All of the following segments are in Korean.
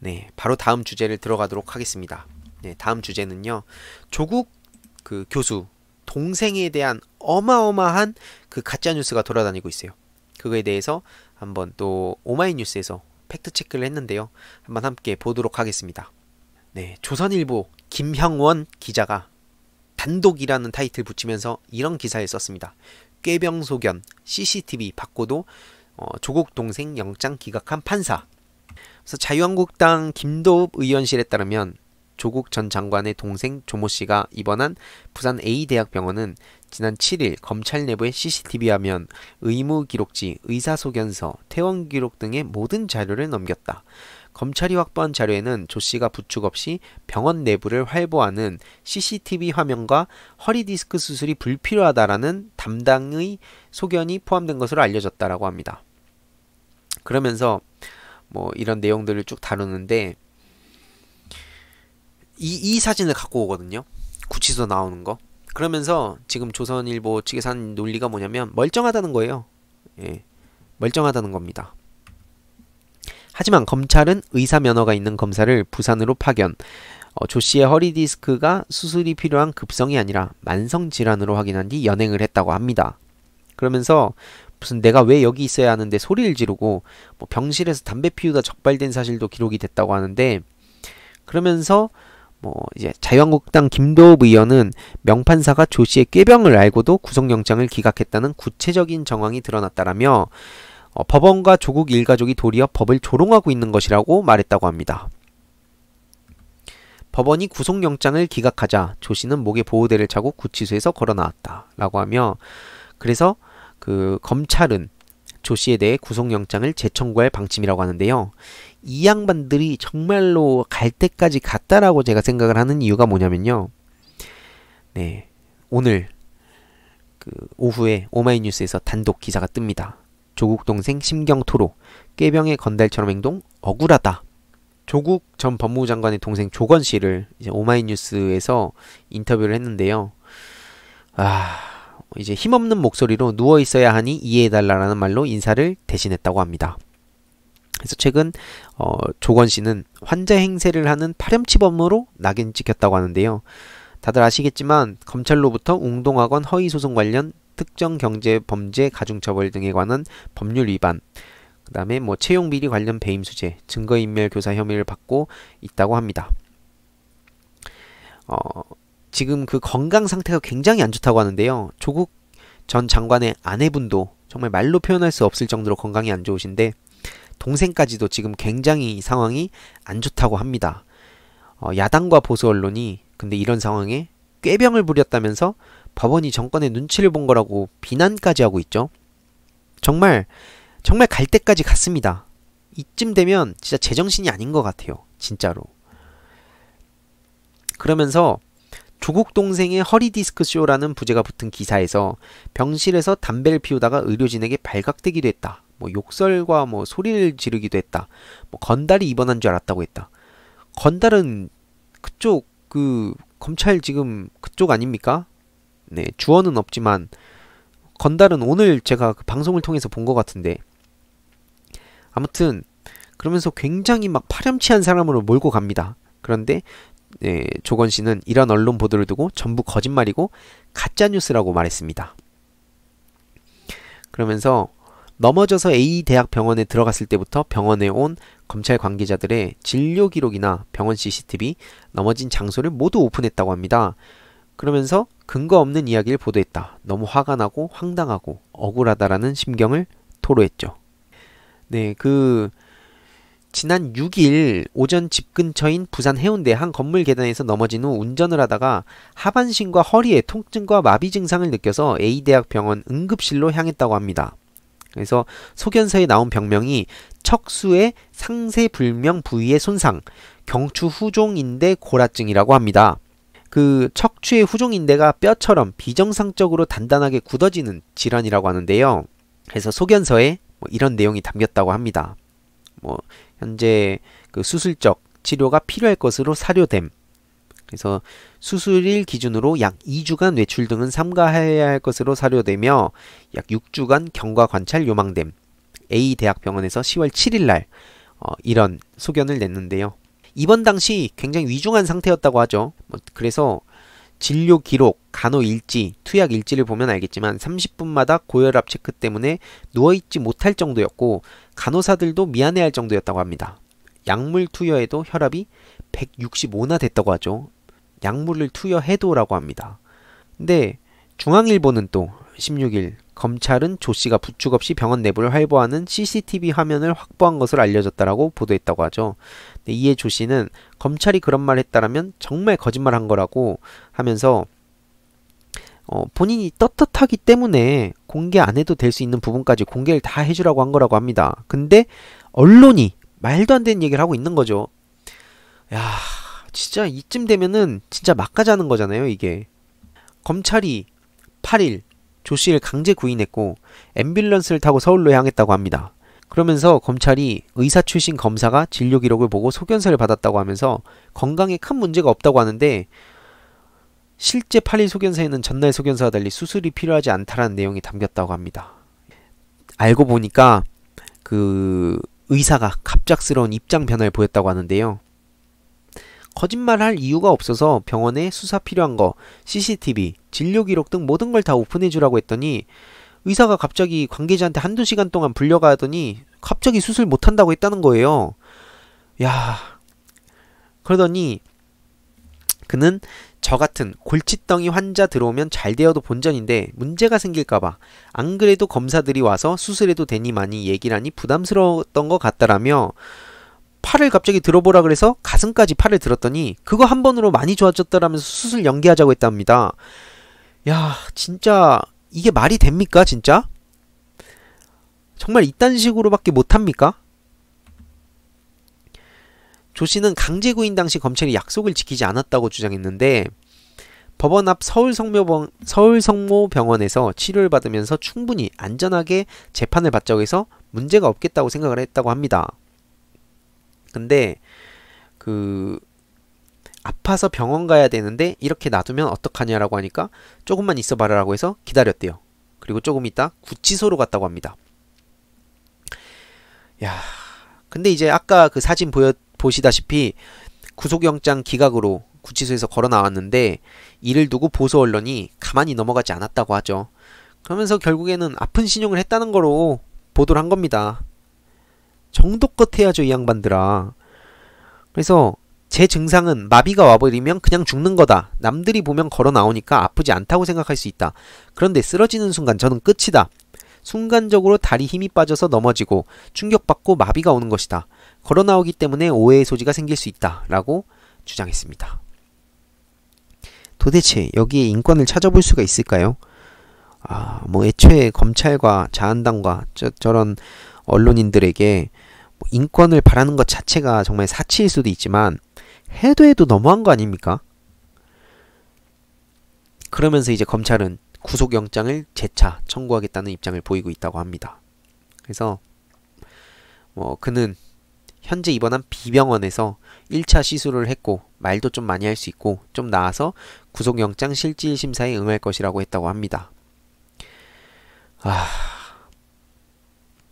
네, 바로 다음 주제를 들어가도록 하겠습니다. 네, 다음 주제는요. 조국 그 교수 동생에 대한 어마어마한 그 가짜 뉴스가 돌아다니고 있어요. 그거에 대해서 한번 또 오마이뉴스에서 팩트 체크를 했는데요. 한번 함께 보도록 하겠습니다. 네, 조선일보 김형원 기자가 단독이라는 타이틀 붙이면서 이런 기사를 썼습니다. 꾀병소견 CCTV 받고도 어, 조국 동생 영장 기각한 판사 그래서 자유한국당 김도읍 의원실에 따르면 조국 전 장관의 동생 조모 씨가 입원한 부산 A대학병원은 지난 7일 검찰 내부의 CCTV 화면, 의무 기록지, 의사소견서, 퇴원 기록 등의 모든 자료를 넘겼다. 검찰이 확보한 자료에는 조 씨가 부축 없이 병원 내부를 활보하는 CCTV 화면과 허리 디스크 수술이 불필요하다라는 담당의 소견이 포함된 것으로 알려졌다라고 합니다. 그러면서 뭐 이런 내용들을 쭉 다루는데 이, 이 사진을 갖고 오거든요. 구치소 나오는 거. 그러면서 지금 조선일보 측에서 한 논리가 뭐냐면 멀쩡하다는 거예요. 예. 멀쩡하다는 겁니다. 하지만 검찰은 의사 면허가 있는 검사를 부산으로 파견. 어, 조 씨의 허리 디스크가 수술이 필요한 급성이 아니라 만성 질환으로 확인한 뒤 연행을 했다고 합니다. 그러면서 무슨 내가 왜 여기 있어야 하는데 소리를 지르고 뭐 병실에서 담배 피우다 적발된 사실도 기록이 됐다고 하는데 그러면서 뭐 이제 자유한국당 김도읍 의원은 명판사가 조 씨의 꾀병을 알고도 구속영장을 기각했다는 구체적인 정황이 드러났다라며 어, 법원과 조국 일가족이 도리어 법을 조롱하고 있는 것이라고 말했다고 합니다. 법원이 구속영장을 기각하자 조 씨는 목에 보호대를 차고 구치소에서 걸어 나왔다라고 하며 그래서 그 검찰은 조 씨에 대해 구속영장을 재청구할 방침이라고 하는데요. 이 양반들이 정말로 갈 때까지 갔다라고 제가 생각을 하는 이유가 뭐냐면요. 네. 오늘 그 오후에 오마이뉴스에서 단독 기사가 뜹니다. 조국 동생 심경 토로 깨병의 건달처럼 행동 억울하다. 조국 전 법무부 장관의 동생 조건 씨를 이제 오마이뉴스에서 인터뷰를 했는데요. 아 이제 힘없는 목소리로 누워 있어야 하니 이해해달라라는 말로 인사를 대신했다고 합니다. 그래서 최근 어, 조건 씨는 환자 행세를 하는 파렴치범으로 낙인 찍혔다고 하는데요. 다들 아시겠지만 검찰로부터 웅동학원 허위 소송 관련 특정 경제 범죄 가중처벌 등에 관한 법률 위반, 그 다음에 뭐 채용 비리 관련 배임 수재, 증거인멸 교사 혐의를 받고 있다고 합니다. 어, 지금 그 건강 상태가 굉장히 안 좋다고 하는데요. 조국 전 장관의 아내분도 정말 말로 표현할 수 없을 정도로 건강이 안 좋으신데 동생까지도 지금 굉장히 상황이 안 좋다고 합니다. 어, 야당과 보수 언론이 근데 이런 상황에 꾀병을 부렸다면서 법원이 정권의 눈치를 본 거라고 비난까지 하고 있죠. 정말 정말 갈 때까지 갔습니다. 이쯤 되면 진짜 제정신이 아닌 것 같아요. 진짜로. 그러면서 조국 동생의 허리 디스크 쇼라는 부제가 붙은 기사에서 병실에서 담배를 피우다가 의료진에게 발각되기도 했다. 뭐 욕설과 뭐 소리를 지르기도 했다. 뭐 건달이 입원한 줄 알았다고 했다. 건달은 그쪽 그 검찰 지금 그쪽 아닙니까? 네, 주어는 없지만 건달은 오늘 제가 그 방송을 통해서 본 것 같은데 아무튼 그러면서 굉장히 막 파렴치한 사람으로 몰고 갑니다. 그런데 예, 조건 씨는 이런 언론 보도를 두고 전부 거짓말이고 가짜 뉴스라고 말했습니다. 그러면서 넘어져서 A 대학 병원에 들어갔을 때부터 병원에 온 검찰 관계자들의 진료 기록이나 병원 CCTV, 넘어진 장소를 모두 오픈했다고 합니다. 그러면서 근거 없는 이야기를 보도했다. 너무 화가 나고 황당하고 억울하다라는 심경을 토로했죠. 네, 그 지난 6일 오전 집 근처인 부산 해운대 한 건물 계단에서 넘어진 후 운전을 하다가 하반신과 허리에 통증과 마비 증상을 느껴서 A대학병원 응급실로 향했다고 합니다. 그래서 소견서에 나온 병명이 척수의 상세불명 부위의 손상, 경추 후종인대 고라증이라고 합니다. 그 척추의 후종인대가 뼈처럼 비정상적으로 단단하게 굳어지는 질환이라고 하는데요. 그래서 소견서에 뭐 이런 내용이 담겼다고 합니다. 뭐 현재 그 수술적 치료가 필요할 것으로 사료됨. 그래서 수술일 기준으로 약 2주간 외출 등은 삼가해야 할 것으로 사료되며 약 6주간 경과 관찰 요망됨. A 대학병원에서 10월 7일 날 어, 이런 소견을 냈는데요. 이번 당시 굉장히 위중한 상태였다고 하죠. 뭐 그래서 진료 기록, 간호 일지, 투약 일지를 보면 알겠지만 30분마다 고혈압 체크 때문에 누워있지 못할 정도였고 간호사들도 미안해할 정도였다고 합니다. 약물 투여에도 혈압이 165나 됐다고 하죠. 약물을 투여해도라고 합니다. 근데 중앙일보는 또 16일 검찰은 조 씨가 부축 없이 병원 내부를 활보하는 CCTV 화면을 확보한 것을 알려졌다라고 보도했다고 하죠. 이에 조 씨는 검찰이 그런 말 했다라면 정말 거짓말 한 거라고 하면서 어, 본인이 떳떳하기 때문에 공개 안 해도 될 수 있는 부분까지 공개를 다 해주라고 한 거라고 합니다. 근데 언론이 말도 안 되는 얘기를 하고 있는 거죠. 야, 진짜 이쯤 되면은 진짜 막가자는 거잖아요, 이게. 검찰이 8일 조 씨를 강제 구인했고 앰뷸런스를 타고 서울로 향했다고 합니다. 그러면서 검찰이 의사 출신 검사가 진료 기록을 보고 소견서를 받았다고 하면서 건강에 큰 문제가 없다고 하는데 실제 8일 소견서에는 전날 소견서와 달리 수술이 필요하지 않다라는 내용이 담겼다고 합니다. 알고 보니까 그 의사가 갑작스러운 입장 변화를 보였다고 하는데요. 거짓말할 이유가 없어서 병원에 수사 필요한 거, CCTV, 진료 기록 등 모든 걸 다 오픈해 주라고 했더니 의사가 갑자기 관계자한테 한두 시간 동안 불려가더니 갑자기 수술 못 한다고 했다는 거예요. 야. 그러더니 그는 저 같은 골칫덩이 환자 들어오면 잘 되어도 본전인데 문제가 생길까봐 안 그래도 검사들이 와서 수술해도 되니 많이 얘기라니 부담스러웠던 것 같다라며 팔을 갑자기 들어보라 그래서 가슴까지 팔을 들었더니 그거 한 번으로 많이 좋아졌더라면서 수술 연기하자고 했답니다. 야, 진짜 이게 말이 됩니까, 진짜? 정말 이딴 식으로밖에 못합니까? 조 씨는 강제구인 당시 검찰이 약속을 지키지 않았다고 주장했는데 법원 앞 서울성묘병, 서울성모병원에서 치료를 받으면서 충분히 안전하게 재판을 받자고 해서 문제가 없겠다고 생각을 했다고 합니다. 근데 그 아파서 병원 가야 되는데 이렇게 놔두면 어떡하냐라고 하니까 조금만 있어봐라라고 해서 기다렸대요. 그리고 조금 있다 구치소로 갔다고 합니다. 야, 근데 이제 아까 그 사진 보여 보시다시피 구속영장 기각으로 구치소에서 걸어 나왔는데 이를 두고 보수 언론이 가만히 넘어가지 않았다고 하죠. 그러면서 결국에는 아픈 신용을 했다는 거로 보도를 한 겁니다. 정도껏 해야죠, 이 양반들아. 그래서 제 증상은 마비가 와버리면 그냥 죽는 거다. 남들이 보면 걸어 나오니까 아프지 않다고 생각할 수 있다. 그런데 쓰러지는 순간 저는 끝이다. 순간적으로 다리 힘이 빠져서 넘어지고 충격받고 마비가 오는 것이다. 걸어 나오기 때문에 오해의 소지가 생길 수 있다. 라고 주장했습니다. 도대체 여기에 인권을 찾아볼 수가 있을까요? 아, 뭐 애초에 검찰과 자한당과 저, 저런 언론인들에게 인권을 바라는 것 자체가 정말 사치일 수도 있지만 해도 해도 너무한 거 아닙니까? 그러면서 이제 검찰은 구속영장을 재차 청구하겠다는 입장을 보이고 있다고 합니다. 그래서 뭐 그는 현재 입원한 비병원에서 1차 시술을 했고 말도 좀 많이 할 수 있고 좀 나아서 구속영장 실질 심사에 응할 것이라고 했다고 합니다. 아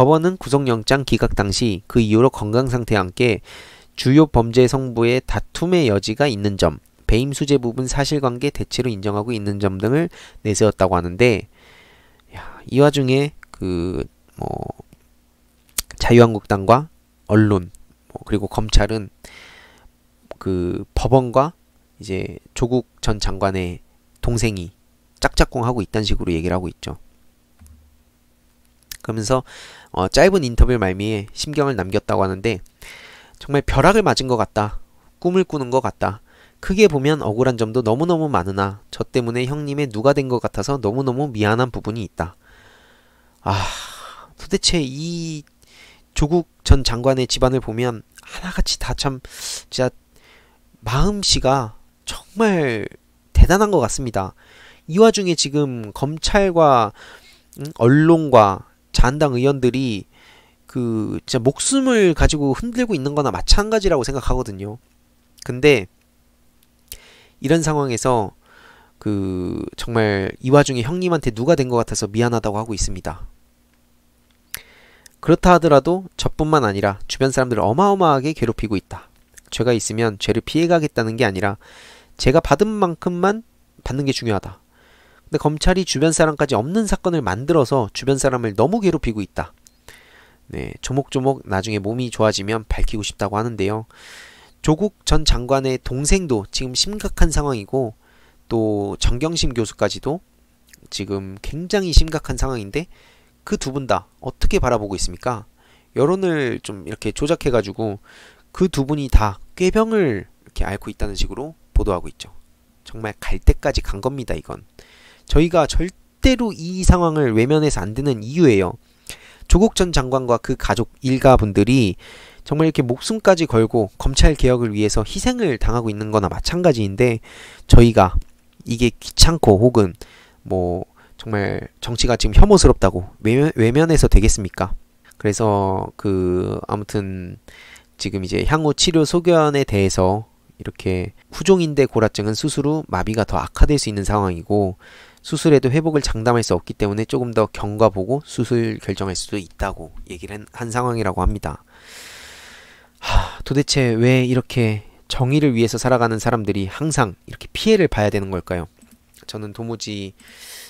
법원은 구속영장 기각 당시 그 이후로 건강 상태와 함께 주요 범죄 성부의 다툼의 여지가 있는 점, 배임 수재 부분 사실관계 대체로 인정하고 있는 점 등을 내세웠다고 하는데 야, 이 와중에 그뭐 자유한국당과 언론 뭐 그리고 검찰은 그 법원과 이제 조국 전 장관의 동생이 짝짝꿍하고 있다는 식으로 얘기를 하고 있죠. 그러면서 어, 짧은 인터뷰 말미에 심경을 남겼다고 하는데 정말 벼락을 맞은 것 같다. 꿈을 꾸는 것 같다. 크게 보면 억울한 점도 너무너무 많으나 저 때문에 형님의 누가 된 것 같아서 너무너무 미안한 부분이 있다. 아, 도대체 이 조국 전 장관의 집안을 보면 하나같이 다 참 진짜 마음씨가 정말 대단한 것 같습니다. 이 와중에 지금 검찰과 음, 언론과 자한당 의원들이 그 진짜 목숨을 가지고 흔들고 있는 거나 마찬가지라고 생각하거든요. 근데 이런 상황에서 그 정말 이 와중에 형님한테 누가 된 것 같아서 미안하다고 하고 있습니다. 그렇다 하더라도 저뿐만 아니라 주변 사람들을 어마어마하게 괴롭히고 있다. 죄가 있으면 죄를 피해가겠다는 게 아니라 제가 받은 만큼만 받는 게 중요하다. 근데 검찰이 주변 사람까지 없는 사건을 만들어서 주변 사람을 너무 괴롭히고 있다. 네, 조목조목 나중에 몸이 좋아지면 밝히고 싶다고 하는데요. 조국 전 장관의 동생도 지금 심각한 상황이고 또 정경심 교수까지도 지금 굉장히 심각한 상황인데 그 두 분 다 어떻게 바라보고 있습니까? 여론을 좀 이렇게 조작해가지고 그 두 분이 다 꾀병을 이렇게 앓고 있다는 식으로 보도하고 있죠. 정말 갈 때까지 간 겁니다, 이건. 저희가 절대로 이 상황을 외면해서 안 되는 이유예요. 조국 전 장관과 그 가족 일가분들이 정말 이렇게 목숨까지 걸고 검찰 개혁을 위해서 희생을 당하고 있는 거나 마찬가지인데 저희가 이게 귀찮고 혹은 뭐 정말 정치가 지금 혐오스럽다고 외면, 외면해서 되겠습니까? 그래서 그 아무튼 지금 이제 향후 치료 소견에 대해서 이렇게 후종인대 고라증은 스스로 마비가 더 악화될 수 있는 상황이고 수술에도 회복을 장담할 수 없기 때문에 조금 더 경과보고 수술 결정할 수도 있다고 얘기를 한 상황이라고 합니다. 하, 도대체 왜 이렇게 정의를 위해서 살아가는 사람들이 항상 이렇게 피해를 봐야 되는 걸까요? 저는 도무지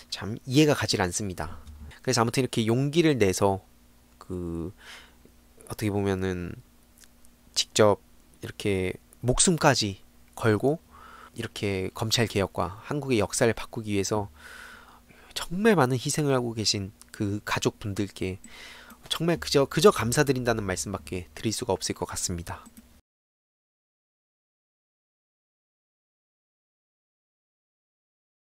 참 이해가 가질 않습니다. 그래서 아무튼 이렇게 용기를 내서 그 어떻게 보면은 직접 이렇게 목숨까지 걸고 이렇게 검찰 개혁과 한국의 역사를 바꾸기 위해서 정말 많은 희생을 하고 계신 그 가족분들께 정말 그저 그저 감사드린다는 말씀밖에 드릴 수가 없을 것 같습니다.